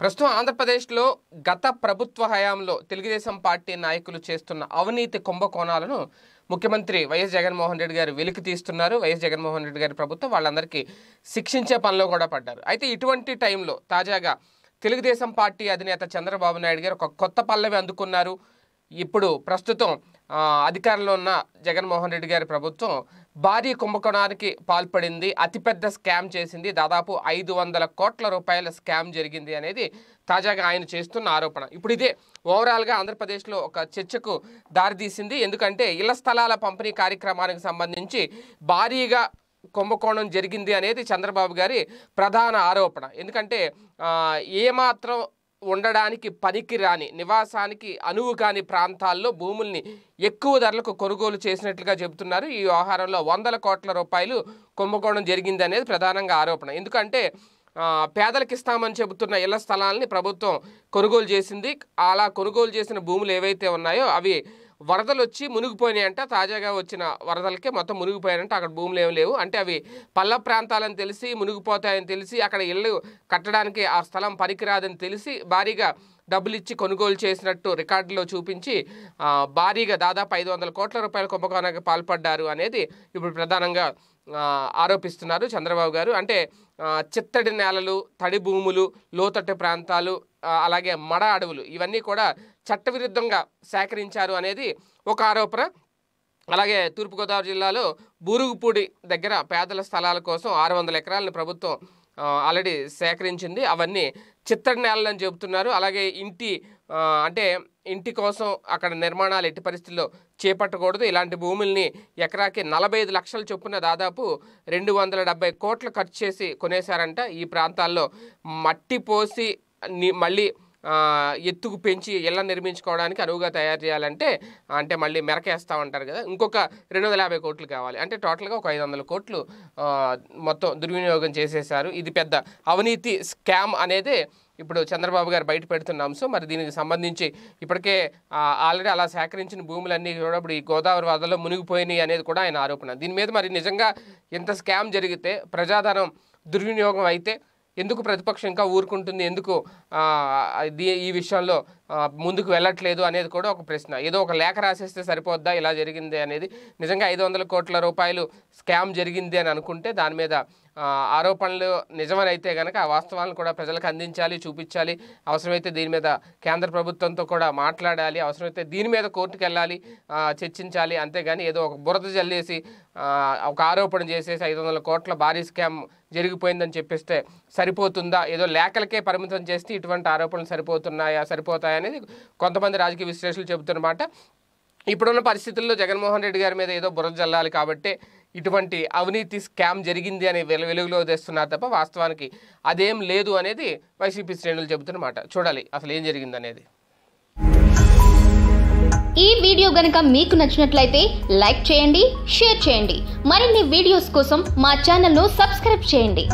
ప్రస్తుతం ఆంధ్రప్రదేశ్లో గత ప్రభుత్వ హయాంలో తెలుగుదేశం పార్టీ నాయకులు చేస్తున్న అవినీతి కుంభకోణాలను ముఖ్యమంత్రి వైఎస్ జగన్మోహన్ రెడ్డి గారు వెలికి తీస్తున్నారు వైఎస్ జగన్మోహన్ రెడ్డి గారి ప్రభుత్వం వాళ్ళందరికీ శిక్షించే పనిలో కూడా పడ్డారు అయితే ఇటువంటి టైంలో తాజాగా తెలుగుదేశం పార్టీ అధినేత చంద్రబాబు నాయుడు గారు ఒక కొత్త పల్లవి అందుకున్నారు ఇప్పుడు ప్రస్తుతం అధికారంలో ఉన్న జగన్మోహన్ రెడ్డి గారి ప్రభుత్వం భారీ కుంభకోణానికి పాల్పడింది అతిపెద్ద స్కామ్ చేసింది దాదాపు ఐదు వందల కోట్ల రూపాయల స్కామ్ జరిగింది అనేది తాజాగా ఆయన చేస్తున్న ఆరోపణ ఇప్పుడు ఇదే ఓవరాల్గా ఆంధ్రప్రదేశ్లో ఒక చర్చకు దారితీసింది ఎందుకంటే ఇళ్ల స్థలాల పంపిణీ కార్యక్రమానికి సంబంధించి భారీగా కుంభకోణం జరిగింది అనేది చంద్రబాబు గారి ప్రధాన ఆరోపణ ఎందుకంటే ఏమాత్రం ఉండడానికి పనికి రాని నివాసానికి అనువు కాని ప్రాంతాల్లో భూముల్ని ఎక్కువ ధరలకు కొనుగోలు చేసినట్లుగా చెబుతున్నారు ఈ వ్యవహారంలో వందల కోట్ల రూపాయలు కుంభకోణం జరిగిందనేది ప్రధానంగా ఆరోపణ ఎందుకంటే పేదలకు ఇస్తామని చెబుతున్న ఇళ్ల స్థలాలని ప్రభుత్వం కొనుగోలు చేసింది అలా కొనుగోలు చేసిన భూములు ఏవైతే ఉన్నాయో అవి వరదలు వచ్చి మునిగిపోయినాయంట తాజాగా వచ్చిన వరదలకే మొత్తం మునిగిపోయాయంట అక్కడ భూములు ఏమి లేవు అంటే అవి పల్ల ప్రాంతాలని తెలిసి మునిగిపోతాయని తెలిసి అక్కడ ఇళ్ళు కట్టడానికి ఆ స్థలం పనికిరాదని తెలిసి భారీగా డబ్బులు ఇచ్చి కొనుగోలు చేసినట్టు రికార్డులో చూపించి భారీగా దాదాపు ఐదు వందల కోట్ల రూపాయల కుంభకోణానికి పాల్పడ్డారు అనేది ఇప్పుడు ప్రధానంగా ఆరోపిస్తున్నారు చంద్రబాబు గారు అంటే చిత్తడి నేలలు తడి భూములు లోతట్టు ప్రాంతాలు అలాగే మడ అడవులు ఇవన్నీ కూడా చట్టవిరుద్ధంగా సేకరించారు అనేది ఒక ఆరోపణ అలాగే తూర్పుగోదావరి జిల్లాలో బూరుగుపూడి దగ్గర పేదల స్థలాల కోసం ఆరు వందల ఎకరాలను ప్రభుత్వం ఆల్రెడీ సేకరించింది అవన్నీ చిత్తడి నేలని చెబుతున్నారు అలాగే ఇంటి అంటే ఇంటి కోసం అక్కడ నిర్మాణాలు ఎట్టి పరిస్థితుల్లో చేపట్టకూడదు ఇలాంటి భూముల్ని ఎకరాకి నలభై ఐదు లక్షల చొప్పున దాదాపు రెండు వందల డెబ్బై కోట్లు ఖర్చు చేసి కొనేశారంట ఈ ప్రాంతాల్లో మట్టి పోసి మళ్ళీ ఎత్తుకు పెంచి ఎలా నిర్మించుకోవడానికి అనువుగా తయారు చేయాలంటే అంటే మళ్ళీ మెరకేస్తూ ఉంటారు కదా ఇంకొక రెండు వందల యాభై కోట్లు కావాలి అంటే టోటల్గా ఒక ఐదు వందల కోట్లు మొత్తం దుర్వినియోగం చేసేసారు ఇది పెద్ద అవినీతి స్కామ్ అనేది ఇప్పుడు చంద్రబాబు గారు బయట పెడుతున్న అంశం మరి దీనికి సంబంధించి ఇప్పటికే ఆల్రెడీ అలా సేకరించిన భూములన్నీ కూడా ఇప్పుడు ఈ గోదావరి వాదల్లో మునిగిపోయినాయి అనేది కూడా ఆయన ఆరోపణ దీని మీద మరి నిజంగా ఇంత స్కామ్ జరిగితే ప్రజాధనం దుర్వినియోగం అయితే ఎందుకు ప్రతిపక్షం ఇంకా ఊరుకుంటుంది ఎందుకు ఈ విషయంలో ముందుకు వెళ్ళట్లేదు అనేది కూడా ఒక ప్రశ్న ఏదో ఒక లేఖ రాసేస్తే సరిపోద్దా ఇలా జరిగింది అనేది నిజంగా ఐదు వందల కోట్ల రూపాయలు స్కామ్ జరిగింది అని అనుకుంటే దాని మీద ఆరోపణలు నిజమనైతే కనుక ఆ వాస్తవాలను కూడా ప్రజలకు అందించాలి చూపించాలి అవసరమైతే దీని మీద కేంద్ర ప్రభుత్వంతో కూడా మాట్లాడాలి అవసరమైతే దీని మీద కోర్టుకు వెళ్ళాలి చర్చించాలి అంతేగాని ఏదో ఒక బురద జల్లేసి ఒక ఆరోపణ చేసేసి ఐదు వందల కోట్ల భారీ స్కామ్ జరిగిపోయిందని చెప్పిస్తే సరిపోతుందా ఏదో లేఖలకే పరిమితం చేస్తే ఇటువంటి ఆరోపణలు సరిపోతున్నాయా సరిపోతాయా అనేది కొంతమంది రాజకీయ విశ్లేషకులు చెబుతున్నమాట ఇప్పుడున్న పరిస్థితుల్లో జగన్మోహన్ రెడ్డి గారి మీద ఏదో బురద జల్లాలి కాబట్టి ఇటువంటి అవినీతి స్కామ్ జరిగింది అని వెలుగులో తెస్తున్నారు తప్ప వాస్తవానికి అదేం లేదు అనేది వైసీపీ శ్రేణులు చెబుతున్నమాట చూడాలి అసలు ఏం జరిగింది అనేది ఈ వీడియో గనుక మీకు నచ్చినట్లయితే లైక్ చేయండి షేర్ చేయండి మరిన్ని వీడియోస్ కోసం మా ను సబ్స్క్రైబ్ చేయండి